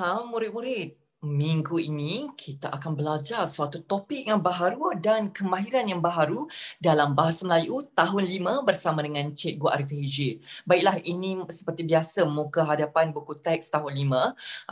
Ha, murid-murid, minggu ini kita akan belajar suatu topik yang baharu dan kemahiran yang baharu dalam Bahasa Melayu tahun 5 bersama dengan Cikgu Arif Hiji. Baiklah, ini seperti biasa muka hadapan buku teks tahun 5. Uh,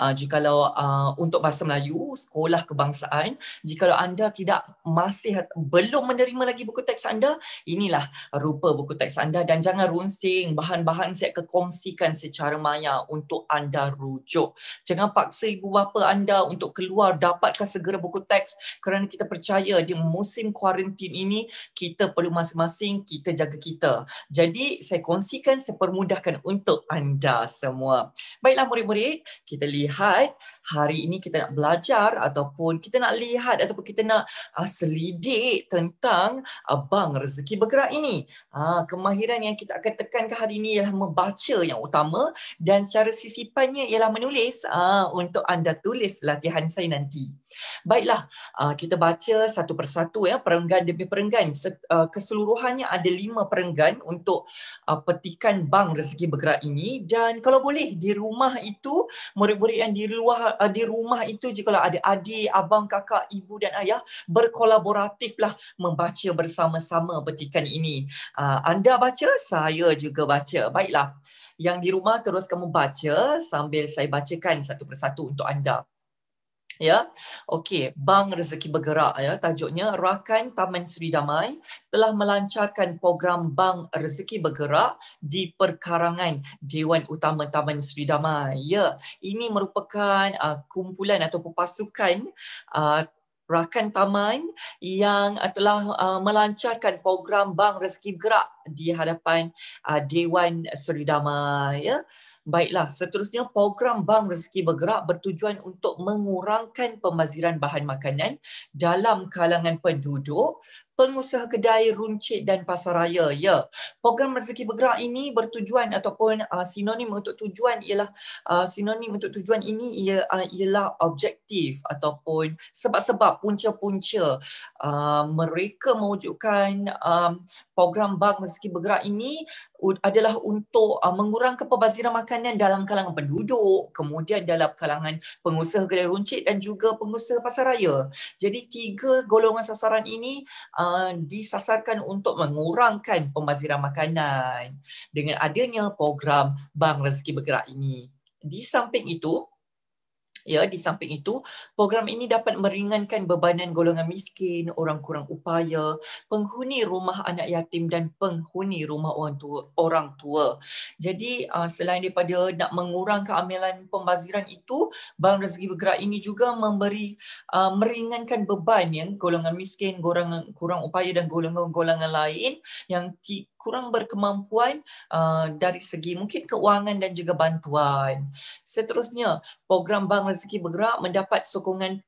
ah, jikalau uh, untuk Bahasa Melayu, sekolah kebangsaan, jikalau anda tidak masih belum menerima lagi buku teks anda, inilah rupa buku teks anda dan jangan runsing bahan-bahan saya kekongsikan secara maya untuk anda rujuk. Jangan paksa ibu bapa anda untuk keluar dapatkan segera buku teks kerana kita percaya di musim kuarantin ini kita perlu masing-masing kita jaga kita. Jadi saya kongsikan, saya permudahkan untuk anda semua. Baiklah murid-murid, kita lihat hari ini kita nak belajar ataupun kita nak lihat ataupun kita nak uh, selidik tentang abang uh, rezeki bergerak ini. Uh, kemahiran yang kita akan tekankan hari ini ialah membaca yang utama dan secara sisipannya ialah menulis uh, untuk anda tulis latihan saya nanti. Baiklah, uh, kita baca satu persatu ya perenggan demi perenggan. Se- uh, keseluruhannya ada lima perenggan untuk uh, petikan bank rezeki bergerak ini. Dan kalau boleh di rumah itu, murid-murid yang di luar uh, di rumah itu, jika ada adik, abang, kakak, ibu dan ayah berkolaboratiflah membaca bersama-sama petikan ini. Uh, anda baca, saya juga baca. Baiklah. Yang di rumah terus kamu baca sambil saya bacakan satu persatu untuk anda ya. Okey, Bang Rezeki Bergerak ya tajuknya Rakan Taman Seri Damai telah melancarkan program Bang Rezeki Bergerak di perkarangan Dewan Utama Taman Seri Damai. Ya, ini merupakan uh, kumpulan ataupun pasukan uh, rakan taman yang ah, telah ah, melancarkan program bang rezeki gerak di hadapan ah, Dewan Seri Dama ya. Baiklah, seterusnya program bang rezeki bergerak bertujuan untuk mengurangkan pemaziran bahan makanan dalam kalangan penduduk pengusaha kedai runcit dan pasaraya. Ya, program rezeki bergerak ini bertujuan ataupun uh, sinonim untuk tujuan ialah uh, sinonim untuk tujuan ini ia, uh, ialah objektif ataupun sebab-sebab punca-punca uh, mereka mewujudkan um, program bank rezeki bergerak ini adalah untuk uh, mengurangkan pembaziran makanan dalam kalangan penduduk, kemudian dalam kalangan pengusaha kedai runcit dan juga pengusaha pasaraya. Jadi tiga golongan sasaran ini uh, Uh, disasarkan untuk mengurangkan pembaziran makanan dengan adanya program Bank Rezeki Bergerak ini. Di samping itu, Ya, di samping itu, program ini dapat meringankan bebanan golongan miskin, orang kurang upaya, penghuni rumah anak yatim dan penghuni rumah orang tua. Orang tua. Jadi, ah, selain daripada nak mengurangkan amalan pembaziran itu, Bank Rezeki Bergerak ini juga memberi ah, meringankan beban yang golongan miskin, golongan kurang upaya dan golongan-golongan lain yang kurang berkemampuan uh, dari segi mungkin keuangan dan juga bantuan. Seterusnya, program Bank Rezeki Bergerak mendapat sokongan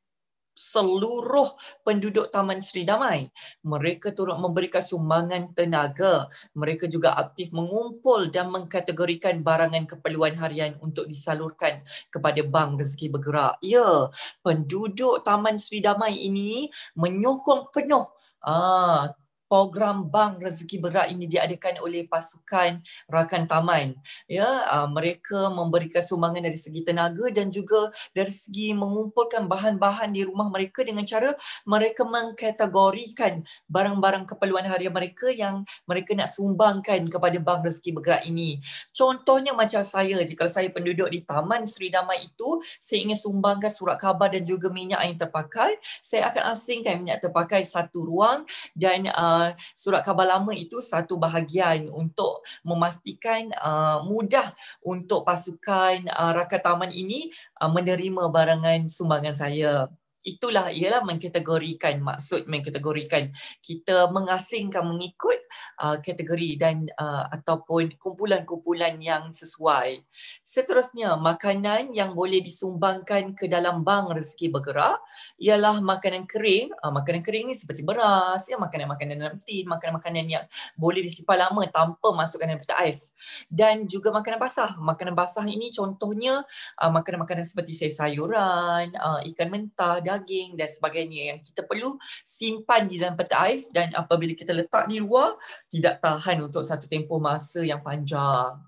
seluruh penduduk Taman Seri Damai. Mereka turut memberikan sumbangan tenaga. Mereka juga aktif mengumpul dan mengkategorikan barangan keperluan harian untuk disalurkan kepada bank rezeki bergerak. Ya, penduduk Taman Seri Damai ini menyokong penuh Ah, program bank rezeki Berak ini diadakan oleh pasukan rakan taman ya ah, mereka memberikan sumbangan dari segi tenaga dan juga dari segi mengumpulkan bahan-bahan di rumah mereka dengan cara mereka mengkategorikan barang-barang keperluan harian mereka yang mereka nak sumbangkan kepada bank rezeki Berak ini contohnya macam saya jika saya penduduk di taman Sri Damai itu saya ingin sumbangkan surat khabar dan juga minyak yang terpakai saya akan asingkan minyak terpakai satu ruang dan uh, Uh, surat khabar lama itu satu bahagian untuk memastikan uh, mudah untuk pasukan uh, rakan taman ini uh, menerima barangan sumbangan saya itulah ialah mengkategorikan maksud mengkategorikan kita mengasingkan mengikut uh, kategori dan uh, ataupun kumpulan-kumpulan yang sesuai seterusnya makanan yang boleh disumbangkan ke dalam bank rezeki bergerak ialah makanan kering uh, makanan kering ni seperti beras ya makanan-makanan dalam tin makanan-makanan yang boleh disimpan lama tanpa masukkan dalam kotak ais dan juga makanan basah makanan basah ini contohnya uh, makanan-makanan seperti sayur-sayuran uh, ikan mentah daging dan sebagainya yang kita perlu simpan di dalam peti ais dan apabila kita letak di luar tidak tahan untuk satu tempoh masa yang panjang.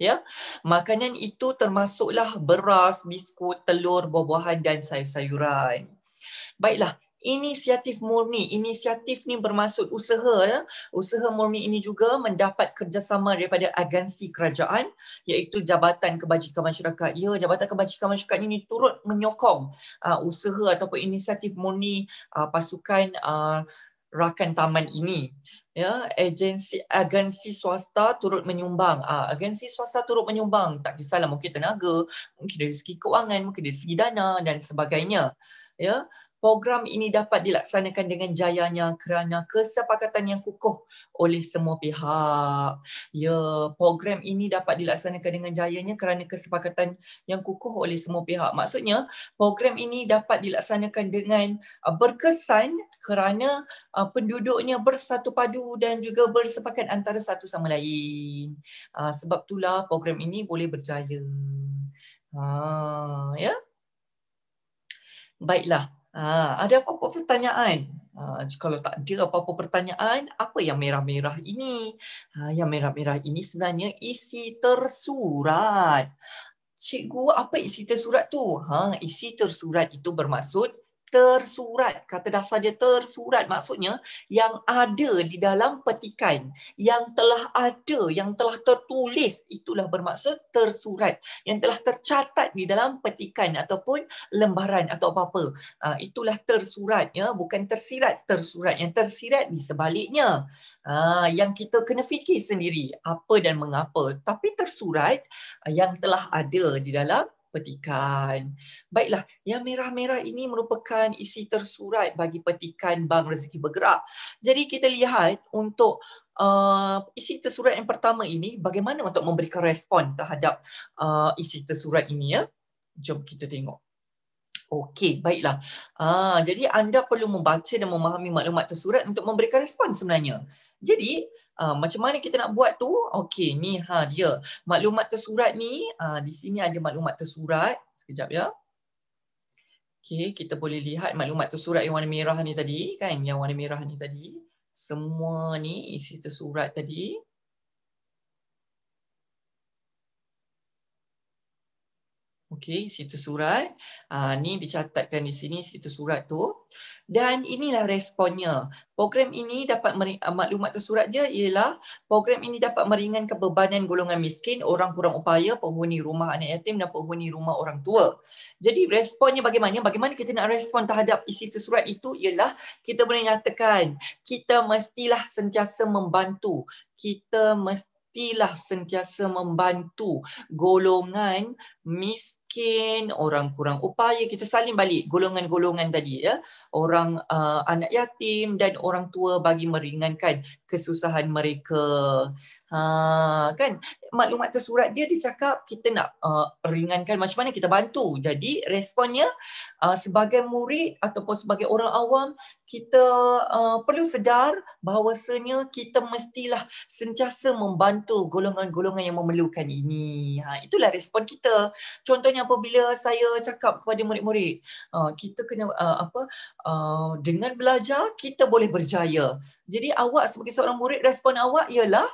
Ya. Makanan itu termasuklah beras, biskut, telur, buah-buahan dan sayur-sayuran. Baiklah, inisiatif murni. Inisiatif ni bermaksud usaha ya. Usaha murni ini juga mendapat kerjasama daripada agensi kerajaan iaitu Jabatan Kebajikan Masyarakat. Ya, Jabatan Kebajikan Masyarakat ini turut menyokong uh, usaha ataupun inisiatif murni uh, pasukan uh, rakan taman ini. Ya, agensi agensi swasta turut menyumbang. Uh, agensi swasta turut menyumbang. Tak kisahlah mungkin tenaga, mungkin dari segi kewangan, mungkin dari segi dana dan sebagainya. Ya program ini dapat dilaksanakan dengan jayanya kerana kesepakatan yang kukuh oleh semua pihak. Ya, program ini dapat dilaksanakan dengan jayanya kerana kesepakatan yang kukuh oleh semua pihak. Maksudnya, program ini dapat dilaksanakan dengan uh, berkesan kerana uh, penduduknya bersatu padu dan juga bersepakat antara satu sama lain. Uh, sebab itulah program ini boleh berjaya. Ha, ya. Baiklah. Ha, ada apa-apa pertanyaan? Ha, kalau tak ada apa-apa pertanyaan, apa yang merah-merah ini? Ha, yang merah-merah ini sebenarnya isi tersurat. Cikgu, apa isi tersurat tu? Ha, isi tersurat itu bermaksud tersurat kata dasar dia tersurat maksudnya yang ada di dalam petikan yang telah ada yang telah tertulis itulah bermaksud tersurat yang telah tercatat di dalam petikan ataupun lembaran atau apa-apa ha, itulah tersurat ya bukan tersirat tersurat yang tersirat di sebaliknya ha, yang kita kena fikir sendiri apa dan mengapa tapi tersurat yang telah ada di dalam petikan. Baiklah, yang merah-merah ini merupakan isi tersurat bagi petikan bank rezeki bergerak. Jadi kita lihat untuk uh, isi tersurat yang pertama ini bagaimana untuk memberikan respon terhadap uh, isi tersurat ini ya. Jom kita tengok. Okey, baiklah. Ah, jadi anda perlu membaca dan memahami maklumat tersurat untuk memberikan respon sebenarnya. Jadi, uh, macam mana kita nak buat tu okey ni ha dia maklumat tersurat ni uh, di sini ada maklumat tersurat sekejap ya okey kita boleh lihat maklumat tersurat yang warna merah ni tadi kan yang warna merah ni tadi semua ni isi tersurat tadi okey situ surat uh, ni dicatatkan di sini situ surat tu dan inilah responnya program ini dapat mering, uh, ah, maklumat tersurat dia ialah program ini dapat meringankan kebebanan golongan miskin orang kurang upaya penghuni rumah anak yatim dan penghuni rumah orang tua jadi responnya bagaimana bagaimana kita nak respon terhadap isi tersurat itu ialah kita boleh nyatakan kita mestilah sentiasa membantu kita mesti pastilah sentiasa membantu golongan miskin, orang kurang upaya. Kita saling balik golongan-golongan tadi ya. Orang uh, anak yatim dan orang tua bagi meringankan kesusahan mereka. Ha, kan maklumat tersurat dia dicakap kita nak uh, ringankan macam mana kita bantu jadi responnya uh, sebagai murid ataupun sebagai orang awam kita uh, perlu sedar bahawasanya kita mestilah sentiasa membantu golongan-golongan yang memerlukan ini ha, itulah respon kita contohnya apabila saya cakap kepada murid-murid uh, kita kena uh, apa uh, dengan belajar kita boleh berjaya jadi awak sebagai seorang murid respon awak ialah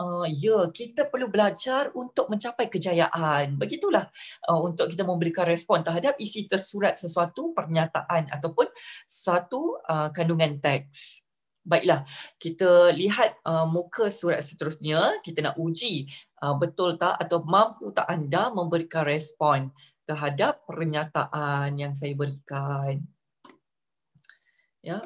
uh, ya kita perlu belajar untuk mencapai kejayaan begitulah uh, untuk kita memberikan respon terhadap isi tersurat sesuatu pernyataan ataupun satu uh, kandungan teks baiklah kita lihat uh, muka surat seterusnya kita nak uji uh, betul tak atau mampu tak anda memberikan respon terhadap pernyataan yang saya berikan ya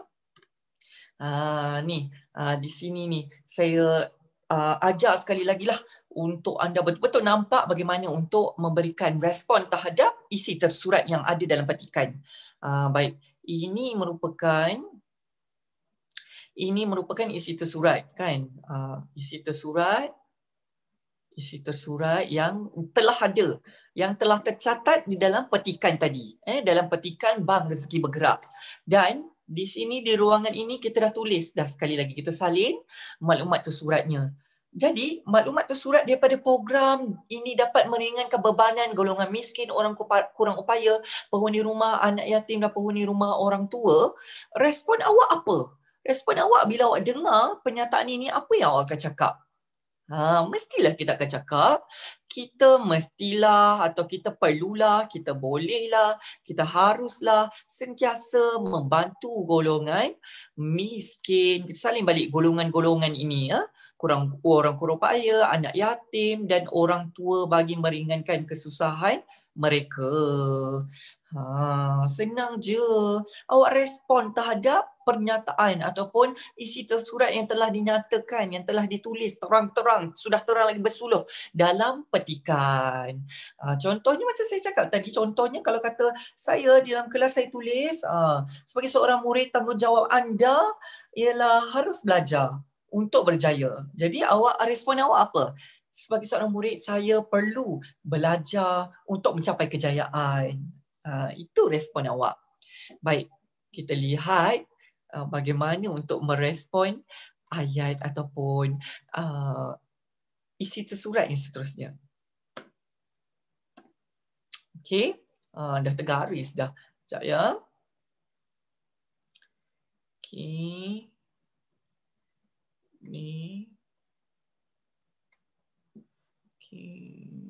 uh, ni uh, di sini ni saya uh, ajar sekali lagi lah untuk anda betul-betul nampak bagaimana untuk memberikan respon terhadap isi tersurat yang ada dalam petikan. Uh, baik, ini merupakan ini merupakan isi tersurat kan? Uh, isi tersurat isi tersurat yang telah ada yang telah tercatat di dalam petikan tadi eh dalam petikan bang rezeki bergerak dan di sini di ruangan ini kita dah tulis dah sekali lagi kita salin maklumat tersuratnya. Jadi maklumat tersurat daripada program ini dapat meringankan bebanan golongan miskin, orang kurang upaya, penghuni rumah, anak yatim dan penghuni rumah orang tua. Respon awak apa? Respon awak bila awak dengar penyataan ini apa yang awak akan cakap? Ha, mestilah kita akan cakap, kita mestilah atau kita perlulah, kita bolehlah, kita haruslah sentiasa membantu golongan miskin, saling balik golongan-golongan ini ya. Kurang, orang kurang paya, anak yatim dan orang tua bagi meringankan kesusahan mereka. Ha, senang je. Awak respon terhadap pernyataan ataupun isi tersurat yang telah dinyatakan, yang telah ditulis terang-terang, sudah terang lagi bersuluh dalam petikan. Ah, contohnya macam saya cakap tadi, contohnya kalau kata saya di dalam kelas saya tulis, ah, sebagai seorang murid tanggungjawab anda ialah harus belajar untuk berjaya. Jadi awak respon awak apa? Sebagai seorang murid, saya perlu belajar untuk mencapai kejayaan. Uh, itu respon awak. Baik, kita lihat Uh, bagaimana untuk merespon ayat ataupun uh, isi tersurat yang seterusnya. Okay, uh, dah tergaris dah. Sekejap ya. Okey. Ni. Okay.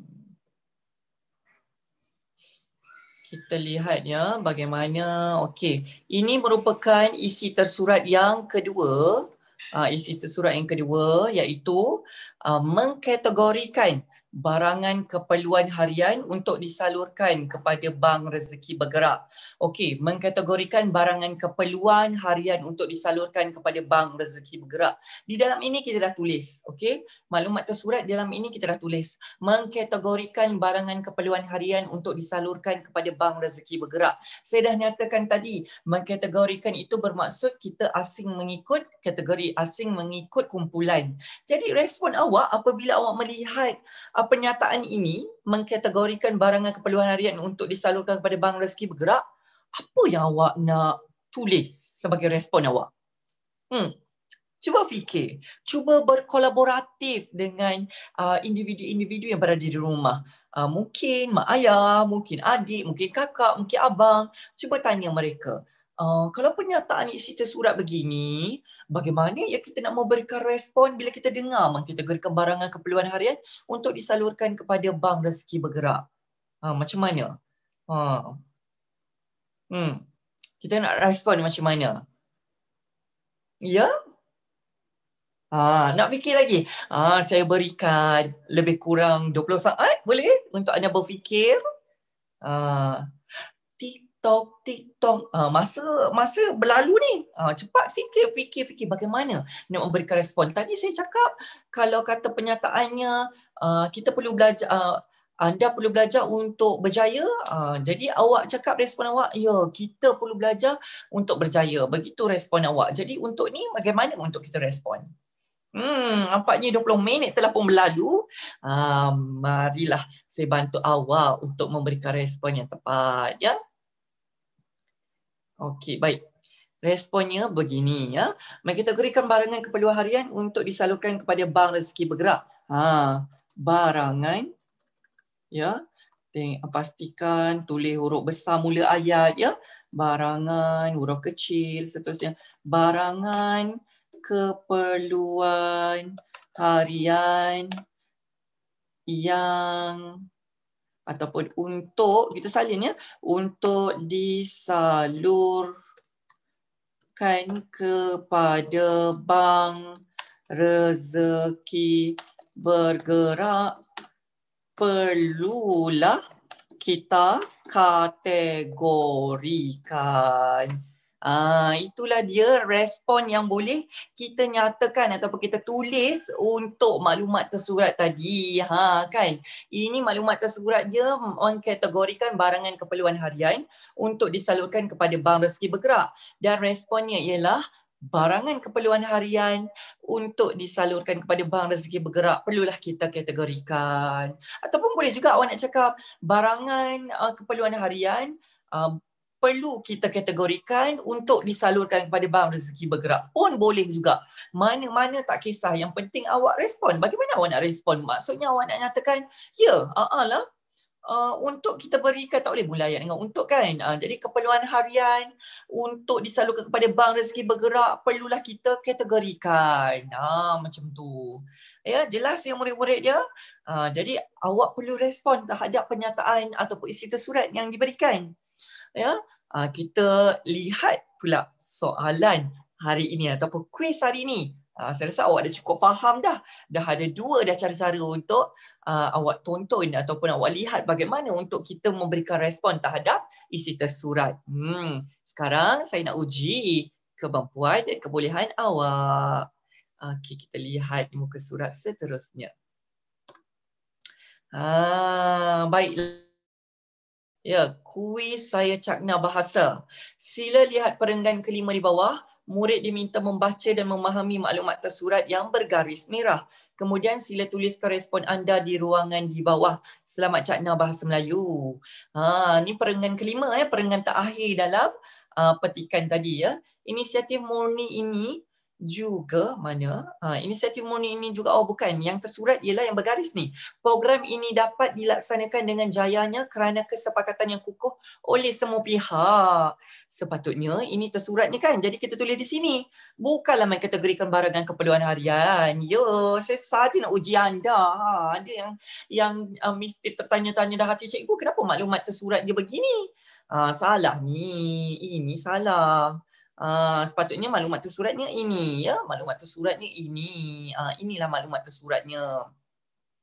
kita lihat ya bagaimana okey ini merupakan isi tersurat yang kedua uh, isi tersurat yang kedua iaitu uh, mengkategorikan barangan keperluan harian untuk disalurkan kepada bank rezeki bergerak. Okey, mengkategorikan barangan keperluan harian untuk disalurkan kepada bank rezeki bergerak. Di dalam ini kita dah tulis, okey maklumat tersurat dalam ini kita dah tulis mengkategorikan barangan keperluan harian untuk disalurkan kepada bank rezeki bergerak. Saya dah nyatakan tadi mengkategorikan itu bermaksud kita asing mengikut kategori asing mengikut kumpulan. Jadi respon awak apabila awak melihat ah, pernyataan ini mengkategorikan barangan keperluan harian untuk disalurkan kepada bank rezeki bergerak apa yang awak nak tulis sebagai respon awak? Hmm. Cuba fikir, cuba berkolaboratif dengan uh, individu-individu yang berada di rumah. Uh, mungkin mak ayah, mungkin adik, mungkin kakak, mungkin abang. Cuba tanya mereka. Uh, kalau pernyataan isi tersurat begini, bagaimana ya kita nak memberikan respon bila kita dengar mak kita beri kebarangan keperluan harian untuk disalurkan kepada bank rezeki bergerak? Uh, macam mana? Uh. Hmm. Kita nak respon macam mana? Ya, Ah, nak fikir lagi. Ah, saya berikan lebih kurang 20 saat boleh untuk anda berfikir. Ah, TikTok, TikTok. Ah, masa masa berlalu ni. Ah, cepat fikir, fikir, fikir bagaimana nak memberikan respon. Tadi saya cakap kalau kata penyataannya ah, kita perlu belajar ah, anda perlu belajar untuk berjaya. Ah, jadi awak cakap respon awak, ya kita perlu belajar untuk berjaya. Begitu respon awak. Jadi untuk ni bagaimana untuk kita respon? Hmm, nampaknya 20 minit telah pun berlalu. Ah, marilah saya bantu awak untuk memberikan respon yang tepat. Ya? Okey, baik. Responnya begini ya. Mari kita Mengkategorikan barangan keperluan harian untuk disalurkan kepada bank rezeki bergerak. Ha, barangan ya. pastikan tulis huruf besar mula ayat ya. Barangan, huruf kecil seterusnya. Barangan keperluan harian yang ataupun untuk kita salin ya untuk disalurkan kepada bank rezeki bergerak perlulah kita kategorikan Uh, itulah dia respon yang boleh kita nyatakan ataupun kita tulis untuk maklumat tersurat tadi ha kan ini maklumat tersurat dia mengkategorikan barangan keperluan harian untuk disalurkan kepada bank rezeki bergerak dan responnya ialah barangan keperluan harian untuk disalurkan kepada bank rezeki bergerak perlulah kita kategorikan ataupun boleh juga awak nak cakap barangan uh, keperluan harian uh, perlu kita kategorikan untuk disalurkan kepada bank rezeki bergerak pun boleh juga. Mana-mana tak kisah. Yang penting awak respon. Bagaimana awak nak respon? Maksudnya awak nak nyatakan, ya, aa uh-uh lah. Uh, untuk kita berikan tak boleh mula ayat dengan untuk kan uh, jadi keperluan harian untuk disalurkan kepada bank rezeki bergerak perlulah kita kategorikan uh, macam tu ya yeah, jelas yang murid-murid dia uh, jadi awak perlu respon terhadap pernyataan ataupun isi surat yang diberikan ya uh, kita lihat pula soalan hari ini ataupun kuis hari ini uh, saya rasa awak dah cukup faham dah dah ada dua dah cara-cara untuk uh, awak tonton ataupun awak lihat bagaimana untuk kita memberikan respon terhadap isi tersurat hmm sekarang saya nak uji kemampuan dan kebolehan awak okey kita lihat muka surat seterusnya ah uh, baiklah Ya, kuis saya cakna bahasa. Sila lihat perenggan kelima di bawah. Murid diminta membaca dan memahami maklumat tersurat yang bergaris merah. Kemudian sila tulis respon anda di ruangan di bawah. Selamat cakna bahasa Melayu. Ha, ini perenggan kelima, ya, perenggan terakhir dalam uh, petikan tadi. ya. Inisiatif murni ini juga mana uh, ha, inisiatif MONI ini juga oh bukan yang tersurat ialah yang bergaris ni program ini dapat dilaksanakan dengan jayanya kerana kesepakatan yang kukuh oleh semua pihak sepatutnya ini tersurat ni kan jadi kita tulis di sini bukanlah mengkategorikan barangan keperluan harian yo ya, saya saja nak uji anda ha, ada yang yang uh, mesti tertanya-tanya dah hati cikgu kenapa maklumat tersurat dia begini uh, salah ni ini salah Ah, sepatutnya maklumat tersuratnya ini ya maklumat tersuratnya ini uh, inilah maklumat tersuratnya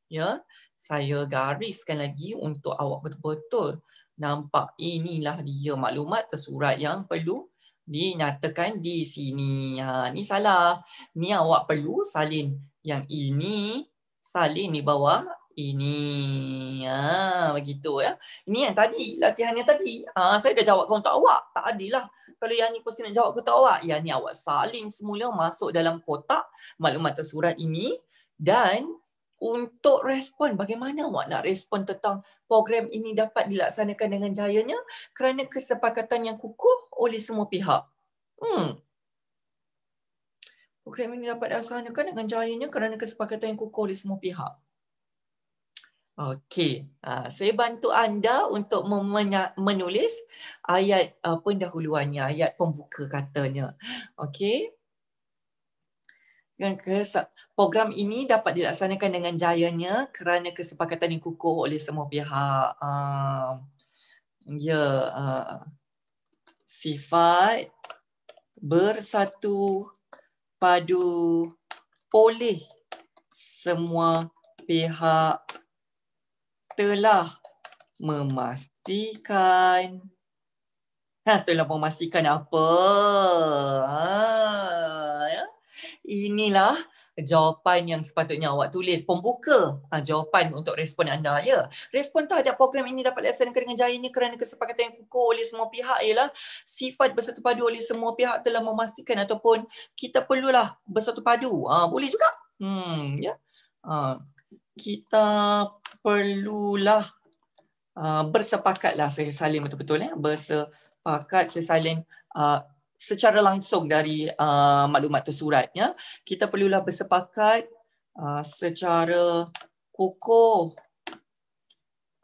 ya saya gariskan lagi untuk awak betul-betul nampak inilah dia maklumat tersurat yang perlu dinyatakan di sini ha ni salah ni awak perlu salin yang ini salin di bawah ini ha begitu ya ini yang tadi latihan yang tadi ha, saya dah jawab kau tak awak tak adillah kalau yang ni pasti nak jawab kau tahu awak yang ni awak saling semula masuk dalam kotak maklumat tersurat ini dan untuk respon bagaimana awak nak respon tentang program ini dapat dilaksanakan dengan jayanya kerana kesepakatan yang kukuh oleh semua pihak hmm program ini dapat dilaksanakan dengan jayanya kerana kesepakatan yang kukuh oleh semua pihak Okey, ah, saya bantu anda untuk menulis ayat ah, pendahuluannya, ayat pembuka katanya. Okey. Program ini dapat dilaksanakan dengan jayanya kerana kesepakatan yang kukuh oleh semua pihak. Uh, ya, yeah, uh, sifat bersatu padu oleh semua pihak telah memastikan. Ha, telah memastikan apa? Ha, ya? Inilah jawapan yang sepatutnya awak tulis pembuka ha, jawapan untuk respon anda ya respon terhadap program ini dapat dilaksanakan dengan jaya ini kerana kesepakatan yang kukuh oleh semua pihak ialah sifat bersatu padu oleh semua pihak telah memastikan ataupun kita perlulah bersatu padu ha, boleh juga hmm ya ha, kita perlulah uh, bersepakatlah saya salin betul-betul ya bersepakat saya salin uh, ah, secara langsung dari uh, maklumat tersuratnya kita perlulah bersepakat uh, secara kukuh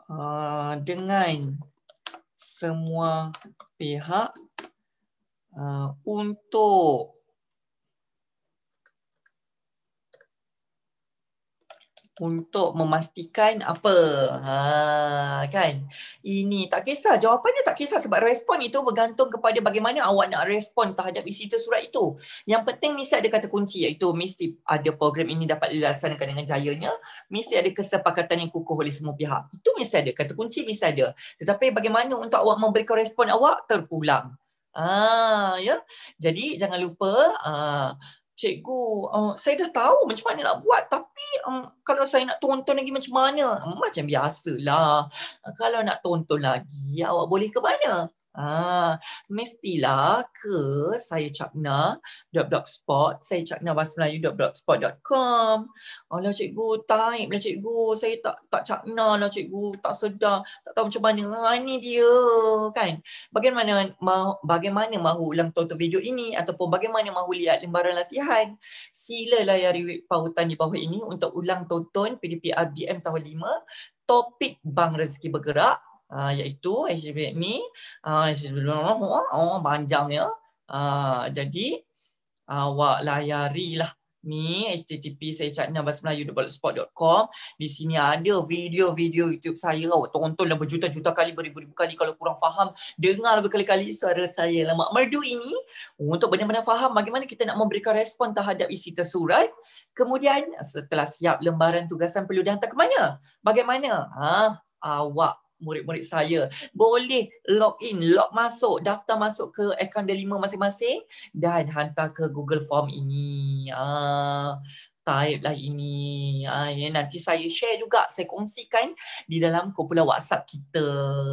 uh, dengan semua pihak uh, untuk untuk memastikan apa. Ha, kan? Ini tak kisah. Jawapannya tak kisah sebab respon itu bergantung kepada bagaimana awak nak respon terhadap isi surat itu. Yang penting mesti ada kata kunci iaitu mesti ada program ini dapat dilaksanakan dengan jayanya. Mesti ada kesepakatan yang kukuh oleh semua pihak. Itu mesti ada. Kata kunci mesti ada. Tetapi bagaimana untuk awak memberikan respon awak terpulang. Ah, ya. Jadi jangan lupa ah, cikgu uh, saya dah tahu macam mana nak buat tapi um, kalau saya nak tonton lagi macam mana hmm, macam biasalah kalau nak tonton lagi awak boleh ke mana Ah, mestilah ke saya cakna dot .blogspot, saya cakna bahasa Melayu .blogspot.com. Alah oh, cikgu, taip lah cikgu. Saya tak tak cakna lah cikgu, tak sedar, tak tahu macam mana. Ha, lah ini dia kan. Bagaimana mahu, bagaimana mahu ulang tonton video ini ataupun bagaimana mahu lihat lembaran latihan. Sila layari web pautan di bawah ini untuk ulang tonton PDP tahun lima topik bang rezeki bergerak uh, iaitu HDP ni uh, oh, panjangnya uh, jadi awak layarilah ni http saya sayacatnabahasamelayu.blogspot.com di sini ada video-video YouTube saya awak tonton dah berjuta-juta kali beribu-ribu kali kalau kurang faham dengar berkali-kali suara saya lemak merdu ini untuk benar-benar faham bagaimana kita nak memberikan respon terhadap isi tersurat kemudian setelah siap lembaran tugasan perlu dihantar ke mana bagaimana ha awak murid-murid saya boleh log in, log masuk, daftar masuk ke akaun Delima masing-masing dan hantar ke Google Form ini. Ah, type lah ini. Ah, ya, nanti saya share juga, saya kongsikan di dalam kumpulan WhatsApp kita.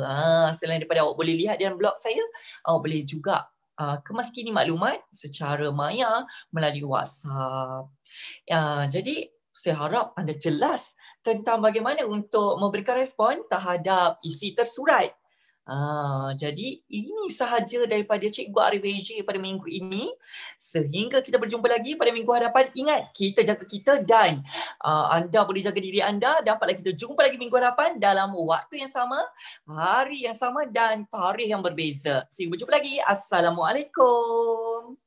Ah, selain daripada awak boleh lihat dalam blog saya, awak boleh juga Uh, ah, kemas kini maklumat secara maya melalui WhatsApp. Uh, jadi saya harap anda jelas tentang bagaimana untuk memberikan respon terhadap isi tersurat. Ha, jadi ini sahaja daripada Cikgu Arif AJ pada minggu ini. Sehingga kita berjumpa lagi pada minggu hadapan. Ingat kita jaga kita dan uh, anda boleh jaga diri anda. Dapatlah kita jumpa lagi minggu hadapan dalam waktu yang sama, hari yang sama dan tarikh yang berbeza. Sehingga berjumpa lagi. Assalamualaikum.